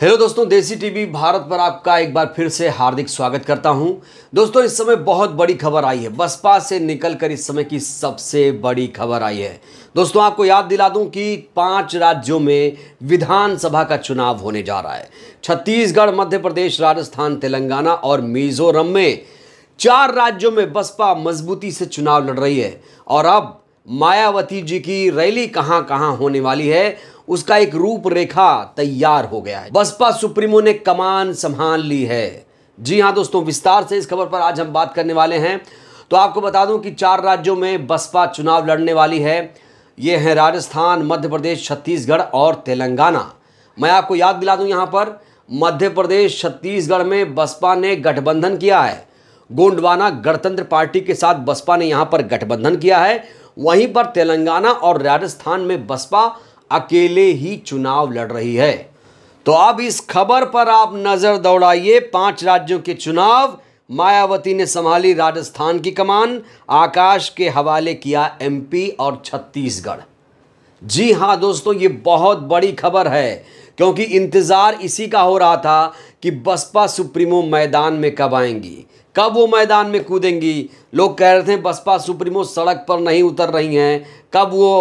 hello दोस्तों देसी TV Bharat पर आपका एक बार फिर से हार्दिक स्वागत करता हूं दोस्तों इस समय बहुत बड़ी खबर आई है बसपा से निकलकर इस समय की सबसे बड़ी खबर आई है दोस्तों आपको याद दिला दूं कि पांच राज्यों में विधानसभा का चुनाव होने जा रहा है छत्तीसगढ़ मध्य प्रदेश राजस्थान तेलंगाना और मिजोरम में चार राज्यों में बसपा मजबूती से चुनाव लड़ रही है और अब मायावती जी की रैली कहाँ कहाँ होने वाली है उसका एक रूपरेखा तैयार हो गया है बसपा सुप्रीमो ने कमान संभाल ली है जी हाँ दोस्तों विस्तार से इस खबर पर आज हम बात करने वाले हैं तो आपको बता दूं कि चार राज्यों में बसपा चुनाव लड़ने वाली है ये हैं राजस्थान मध्य प्रदेश छत्तीसगढ़ और तेलंगाना मैं आपको याद दिला दूं यहाँ पर मध्य प्रदेश छत्तीसगढ़ में बसपा ने गठबंधन किया है गोंडवाना गणतंत्र पार्टी के साथ बसपा ने यहाँ पर गठबंधन किया है वहीं पर तेलंगाना और राजस्थान में बसपा अकेले ही चुनाव लड़ रही है तो अब इस खबर पर आप नज़र दौड़ाइए पांच राज्यों के चुनाव मायावती ने संभाली राजस्थान की कमान आकाश के हवाले किया एमपी और छत्तीसगढ़ जी हाँ दोस्तों ये बहुत बड़ी खबर है क्योंकि इंतज़ार इसी का हो रहा था कि बसपा सुप्रीमो मैदान में कब आएंगी कब वो मैदान में कूदेंगी लोग कह रहे थे बसपा सुप्रीमो सड़क पर नहीं उतर रही हैं कब वो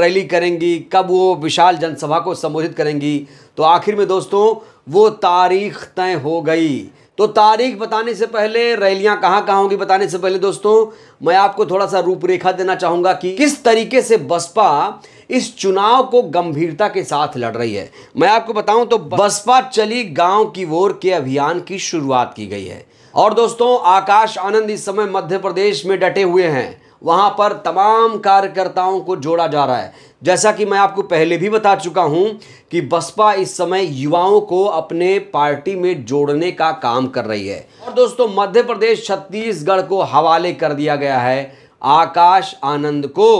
रैली करेंगी कब वो विशाल जनसभा को संबोधित करेंगी तो आखिर में दोस्तों वो तारीख तय हो गई तो तारीख बताने से पहले रैलियां कहाँ कहाँ होंगी बताने से पहले दोस्तों मैं आपको थोड़ा सा रूपरेखा देना चाहूँगा कि किस तरीके से बसपा इस चुनाव को गंभीरता के साथ लड़ रही है मैं आपको बताऊं तो बसपा चली गांव की ओर के अभियान की शुरुआत की गई है और दोस्तों आकाश आनंद इस समय मध्य प्रदेश में डटे हुए हैं वहाँ पर तमाम कार्यकर्ताओं को जोड़ा जा रहा है जैसा कि मैं आपको पहले भी बता चुका हूँ कि बसपा इस समय युवाओं को अपने पार्टी में जोड़ने का काम कर रही है और दोस्तों मध्य प्रदेश छत्तीसगढ़ को हवाले कर दिया गया है आकाश आनंद को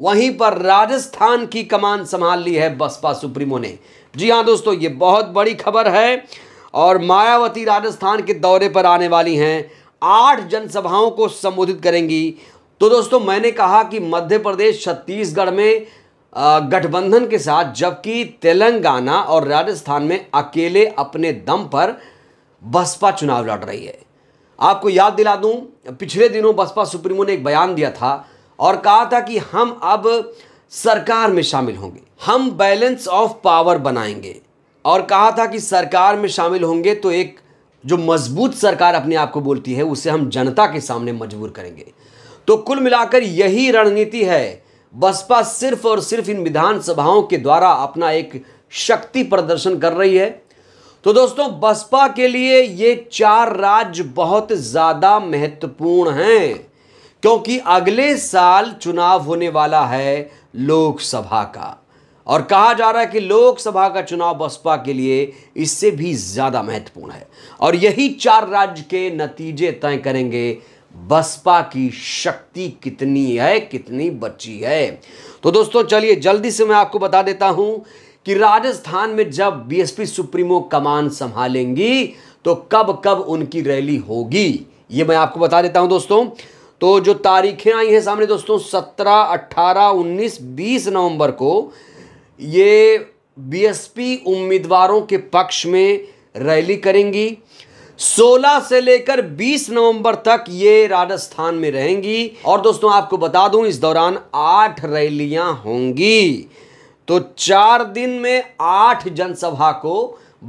वहीं पर राजस्थान की कमान संभाल ली है बसपा सुप्रीमो ने जी हाँ दोस्तों ये बहुत बड़ी खबर है और मायावती राजस्थान के दौरे पर आने वाली हैं आठ जनसभाओं को संबोधित करेंगी तो दोस्तों मैंने कहा कि मध्य प्रदेश छत्तीसगढ़ में गठबंधन के साथ जबकि तेलंगाना और राजस्थान में अकेले अपने दम पर बसपा चुनाव लड़ रही है आपको याद दिला दूं पिछले दिनों बसपा सुप्रीमो ने एक बयान दिया था और कहा था कि हम अब सरकार में शामिल होंगे हम बैलेंस ऑफ पावर बनाएंगे और कहा था कि सरकार में शामिल होंगे तो एक जो मजबूत सरकार अपने आप को बोलती है उसे हम जनता के सामने मजबूर करेंगे तो कुल मिलाकर यही रणनीति है बसपा सिर्फ और सिर्फ इन विधानसभाओं के द्वारा अपना एक शक्ति प्रदर्शन कर रही है तो दोस्तों बसपा के लिए ये चार राज्य बहुत ज़्यादा महत्वपूर्ण हैं क्योंकि अगले साल चुनाव होने वाला है लोकसभा का और कहा जा रहा है कि लोकसभा का चुनाव बसपा के लिए इससे भी ज़्यादा महत्वपूर्ण है और यही चार राज्य के नतीजे तय करेंगे बसपा की शक्ति कितनी है कितनी बची है तो दोस्तों चलिए जल्दी से मैं आपको बता देता हूं कि राजस्थान में जब बीएसपी सुप्रीमो कमान संभालेंगी तो कब कब उनकी रैली होगी ये मैं आपको बता देता हूं दोस्तों तो जो तारीखें आई हैं सामने दोस्तों 17, 18, 19, 20 नवंबर को ये बीएसपी उम्मीदवारों के पक्ष में रैली करेंगी 16 से लेकर 20 नवंबर तक ये राजस्थान में रहेंगी और दोस्तों आपको बता दूं इस दौरान आठ रैलियां होंगी तो चार दिन में आठ जनसभा को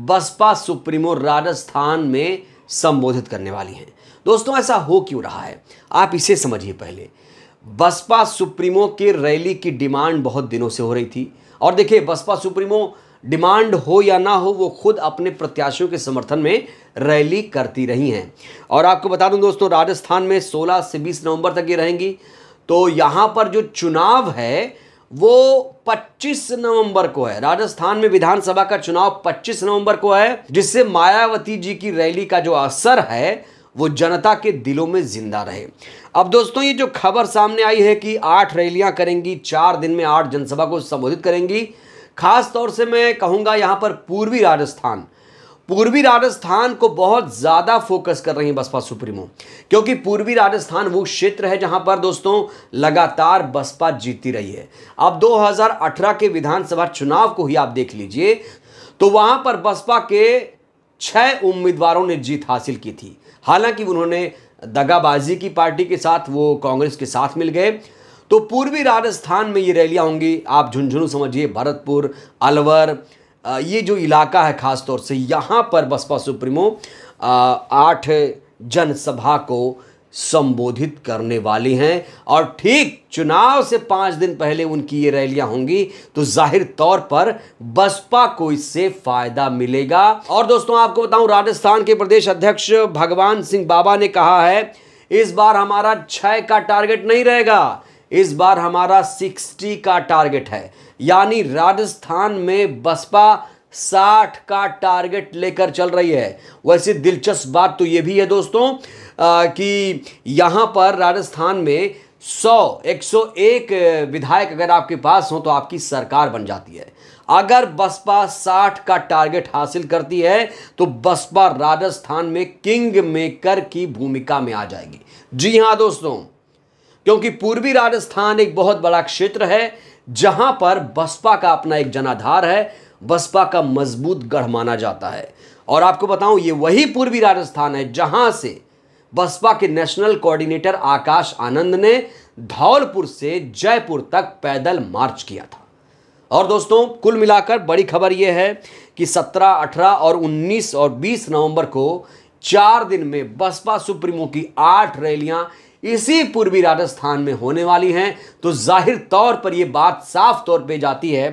बसपा सुप्रीमो राजस्थान में संबोधित करने वाली हैं दोस्तों ऐसा हो क्यों रहा है आप इसे समझिए पहले बसपा सुप्रीमो की रैली की डिमांड बहुत दिनों से हो रही थी और देखिए बसपा सुप्रीमो डिमांड हो या ना हो वो खुद अपने प्रत्याशियों के समर्थन में रैली करती रही हैं और आपको बता दूं दोस्तों राजस्थान में 16 से 20 नवंबर तक ये रहेंगी तो यहाँ पर जो चुनाव है वो 25 नवंबर को है राजस्थान में विधानसभा का चुनाव 25 नवंबर को है जिससे मायावती जी की रैली का जो असर है वो जनता के दिलों में जिंदा रहे अब दोस्तों ये जो खबर सामने आई है कि आठ रैलियां करेंगी चार दिन में आठ जनसभा को संबोधित करेंगी ख़ास तौर से मैं कहूँगा यहाँ पर पूर्वी राजस्थान पूर्वी राजस्थान को बहुत ज़्यादा फोकस कर रही है बसपा सुप्रीमो क्योंकि पूर्वी राजस्थान वो क्षेत्र है जहां पर दोस्तों लगातार बसपा जीती रही है अब 2018 के विधानसभा चुनाव को ही आप देख लीजिए तो वहां पर बसपा के छः उम्मीदवारों ने जीत हासिल की थी हालांकि उन्होंने दगाबाजी की पार्टी के साथ वो कांग्रेस के साथ मिल गए तो पूर्वी राजस्थान में ये रैलियाँ होंगी आप झुंझुनू समझिए भरतपुर अलवर ये जो इलाका है ख़ास तौर से यहाँ पर बसपा सुप्रीमो आठ जनसभा को संबोधित करने वाली हैं और ठीक चुनाव से पाँच दिन पहले उनकी ये रैलियां होंगी तो जाहिर तौर पर बसपा को इससे फायदा मिलेगा और दोस्तों आपको बताऊं राजस्थान के प्रदेश अध्यक्ष भगवान सिंह बाबा ने कहा है इस बार हमारा छः का टारगेट नहीं रहेगा इस बार हमारा 60 का टारगेट है यानी राजस्थान में बसपा 60 का टारगेट लेकर चल रही है वैसे दिलचस्प बात तो ये भी है दोस्तों आ, कि यहाँ पर राजस्थान में 100 101 विधायक अगर आपके पास हो तो आपकी सरकार बन जाती है अगर बसपा 60 का टारगेट हासिल करती है तो बसपा राजस्थान में किंग मेकर की भूमिका में आ जाएगी जी हाँ दोस्तों क्योंकि पूर्वी राजस्थान एक बहुत बड़ा क्षेत्र है जहां पर बसपा का अपना एक जनाधार है बसपा का मजबूत गढ़ माना जाता है और आपको बताऊं ये वही पूर्वी राजस्थान है जहां से बसपा के नेशनल कोऑर्डिनेटर आकाश आनंद ने धौलपुर से जयपुर तक पैदल मार्च किया था और दोस्तों कुल मिलाकर बड़ी खबर यह है कि 17, 18 और 19 और 20 नवंबर को चार दिन में बसपा सुप्रीमो की आठ रैलियां इसी पूर्वी राजस्थान में होने वाली हैं तो जाहिर तौर पर यह बात साफ तौर पे जाती है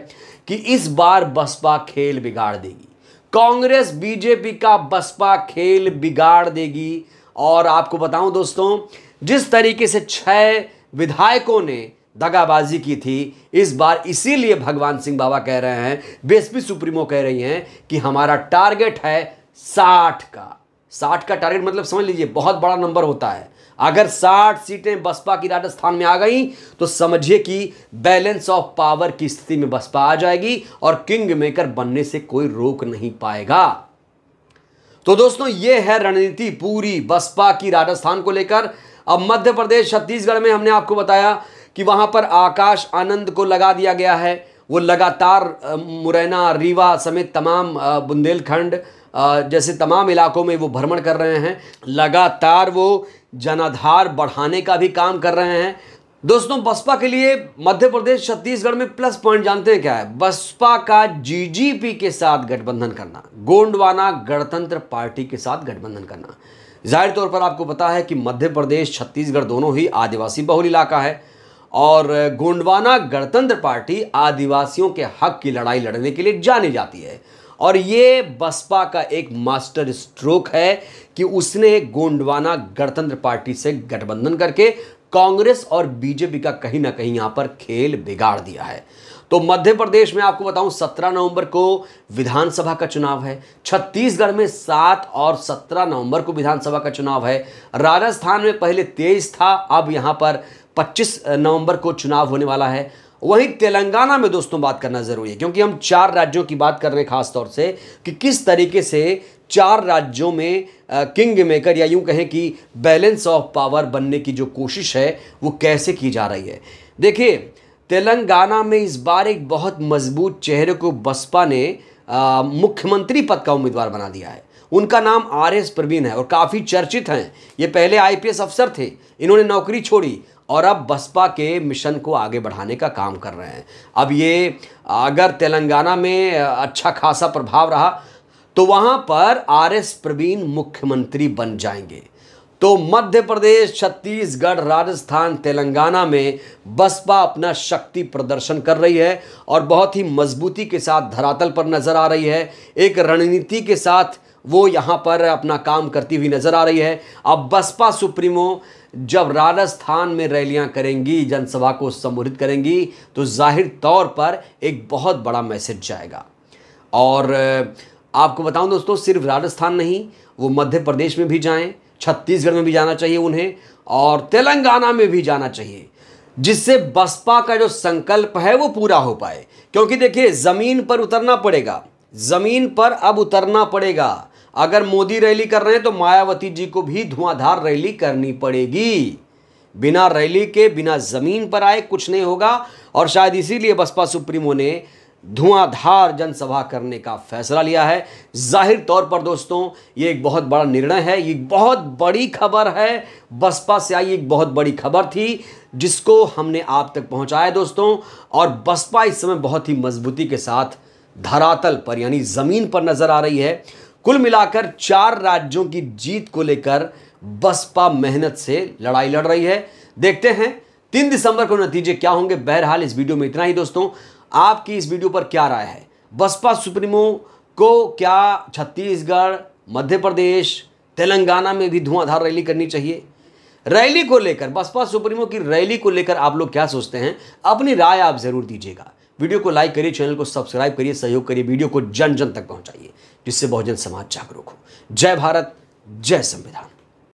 कि इस बार बसपा खेल बिगाड़ देगी कांग्रेस बीजेपी का बसपा खेल बिगाड़ देगी और आपको बताऊं दोस्तों जिस तरीके से छह विधायकों ने दगाबाजी की थी इस बार इसीलिए भगवान सिंह बाबा कह रहे हैं बेसपी सुप्रीमो कह रही हैं कि हमारा टारगेट है साठ का साठ का टारगेट मतलब समझ लीजिए बहुत बड़ा नंबर होता है अगर 60 सीटें बसपा की राजस्थान में आ गई तो समझिए कि बैलेंस ऑफ पावर की स्थिति में बसपा आ जाएगी और किंग मेकर बनने से कोई रोक नहीं पाएगा तो दोस्तों यह है रणनीति पूरी बसपा की राजस्थान को लेकर अब मध्य प्रदेश छत्तीसगढ़ में हमने आपको बताया कि वहां पर आकाश आनंद को लगा दिया गया है वो लगातार मुरैना रीवा समेत तमाम बुंदेलखंड जैसे तमाम इलाकों में वो भ्रमण कर रहे हैं लगातार वो जनाधार बढ़ाने का भी काम कर रहे हैं दोस्तों बसपा के लिए मध्य प्रदेश छत्तीसगढ़ में प्लस पॉइंट जानते हैं क्या है बसपा का जीजीपी के साथ गठबंधन करना गोंडवाना गणतंत्र पार्टी के साथ गठबंधन करना जाहिर तौर पर आपको पता है कि मध्य प्रदेश छत्तीसगढ़ दोनों ही आदिवासी बहुल इलाका है और गोंडवाना गणतंत्र पार्टी आदिवासियों के हक की लड़ाई लड़ने के लिए जानी जाती है और ये बसपा का एक मास्टर स्ट्रोक है कि उसने गोंडवाना गणतंत्र पार्टी से गठबंधन करके कांग्रेस और बीजेपी का कहीं ना कहीं यहां पर खेल बिगाड़ दिया है तो मध्य प्रदेश में आपको बताऊं 17 नवंबर को विधानसभा का चुनाव है छत्तीसगढ़ में 7 और 17 नवंबर को विधानसभा का चुनाव है राजस्थान में पहले 23 था अब यहां पर 25 नवंबर को चुनाव होने वाला है वहीं तेलंगाना में दोस्तों बात करना ज़रूरी है क्योंकि हम चार राज्यों की बात कर रहे हैं खासतौर से कि किस तरीके से चार राज्यों में किंग मेकर या यूं कहें कि बैलेंस ऑफ पावर बनने की जो कोशिश है वो कैसे की जा रही है देखिए तेलंगाना में इस बार एक बहुत मजबूत चेहरे को बसपा ने मुख्यमंत्री पद का उम्मीदवार बना दिया है उनका नाम आर एस प्रवीण है और काफ़ी चर्चित हैं ये पहले आईपीएस अफसर थे इन्होंने नौकरी छोड़ी और अब बसपा के मिशन को आगे बढ़ाने का काम कर रहे हैं अब ये अगर तेलंगाना में अच्छा खासा प्रभाव रहा तो वहाँ पर आर एस प्रवीण मुख्यमंत्री बन जाएंगे तो मध्य प्रदेश छत्तीसगढ़ राजस्थान तेलंगाना में बसपा अपना शक्ति प्रदर्शन कर रही है और बहुत ही मजबूती के साथ धरातल पर नज़र आ रही है एक रणनीति के साथ वो यहाँ पर अपना काम करती हुई नज़र आ रही है अब बसपा सुप्रीमो जब राजस्थान में रैलियां करेंगी जनसभा को संबोधित करेंगी तो जाहिर तौर पर एक बहुत बड़ा मैसेज जाएगा और आपको बताऊं दोस्तों सिर्फ राजस्थान नहीं वो मध्य प्रदेश में भी जाएं छत्तीसगढ़ में भी जाना चाहिए उन्हें और तेलंगाना में भी जाना चाहिए जिससे बसपा का जो संकल्प है वो पूरा हो पाए क्योंकि देखिए ज़मीन पर उतरना पड़ेगा ज़मीन पर अब उतरना पड़ेगा अगर मोदी रैली कर रहे हैं तो मायावती जी को भी धुआंधार रैली करनी पड़ेगी बिना रैली के बिना ज़मीन पर आए कुछ नहीं होगा और शायद इसीलिए बसपा सुप्रीमो ने धुआंधार जनसभा करने का फैसला लिया है जाहिर तौर पर दोस्तों ये एक बहुत बड़ा निर्णय है ये बहुत बड़ी खबर है बसपा से आई एक बहुत बड़ी खबर थी जिसको हमने आप तक पहुंचाया दोस्तों और बसपा इस समय बहुत ही मजबूती के साथ धरातल पर यानी ज़मीन पर नज़र आ रही है कुल मिलाकर चार राज्यों की जीत को लेकर बसपा मेहनत से लड़ाई लड़ रही है देखते हैं तीन दिसंबर को नतीजे क्या होंगे बहरहाल इस वीडियो में इतना ही दोस्तों आपकी इस वीडियो पर क्या राय है बसपा सुप्रीमो को क्या छत्तीसगढ़ मध्य प्रदेश तेलंगाना में भी धुआंधार रैली करनी चाहिए रैली को लेकर बसपा सुप्रीमो की रैली को लेकर आप लोग क्या सोचते हैं अपनी राय आप जरूर दीजिएगा वीडियो को लाइक करिए चैनल को सब्सक्राइब करिए सहयोग करिए वीडियो को जन जन तक पहुंचाइए जिससे बहुजन समाज जागरूक हो जय भारत जय संविधान